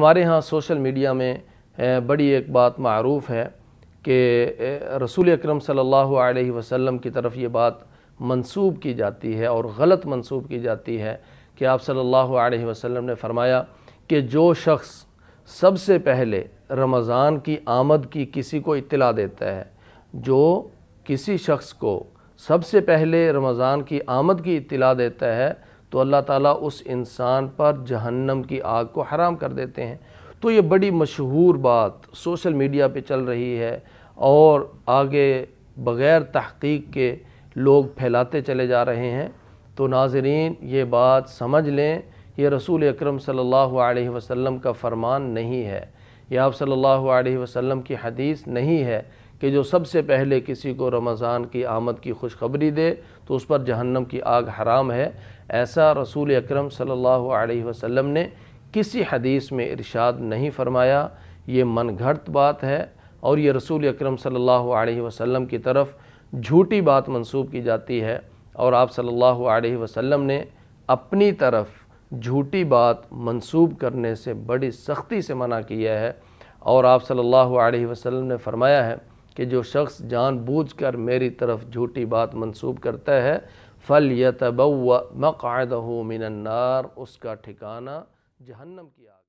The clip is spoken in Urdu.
ہمارے ہاں سوشل میڈیا میں بڑی ایک بات معروف ہے کہ رسول اکرم صلی اللہ علیہ وسلم کی طرف یہ بات منسوب کی جاتی ہے اور غلط منسوب کی جاتی ہے کہ آپ صلی اللہ علیہ وسلم نے فرمایا کہ جو شخص سب سے پہلے رمضان کی آمد کی کسی کو اطلاع دیتا ہے جو کسی شخص کو سب سے پہلے رمضان کی آمد کی اطلاع دیتا ہے تو اللہ تعالیٰ اس انسان پر جہنم کی آگ کو حرام کر دیتے ہیں تو یہ بڑی مشہور بات سوشل میڈیا پہ چل رہی ہے اور آگے بغیر تحقیق کے لوگ پھیلاتے چلے جا رہے ہیں تو ناظرین یہ بات سمجھ لیں یہ رسول اکرم صلی اللہ علیہ وسلم کا فرمان نہیں ہے یہ آپ صلی اللہ علیہ وسلم کی حدیث نہیں ہے کہ جو سب سے پہلے کسی کو رمضان کی آمد کی خوشخبری دے تو اس پر جہنم کی آگ حرام ہے ایسا رسول اکرم صلی اللہ علیہ وسلم نے کسی حدیث میں ارشاد نہیں فرمایا یہ من گھڑت بات ہے اور یہ رسول اکرم صلی اللہ علیہ وسلم کی طرف جھوٹی بات منسوب کی جاتی ہے اور آپ صلی اللہ علیہ وسلم نے اپنی طرف جھوٹی بات منسوب کرنے سے بڑی سختی سے منع کیا ہے اور آپ صلی اللہ علیہ وسلم نے فرمایا ہے کہ جو شخص جان بوجھ کر میری طرف جھوٹی بات منسوب کرتا ہے فَلْيَتَبَوَّ مَقْعَدَهُ مِنَ النَّارِ اس کا ٹھکانہ جہنم کی آگ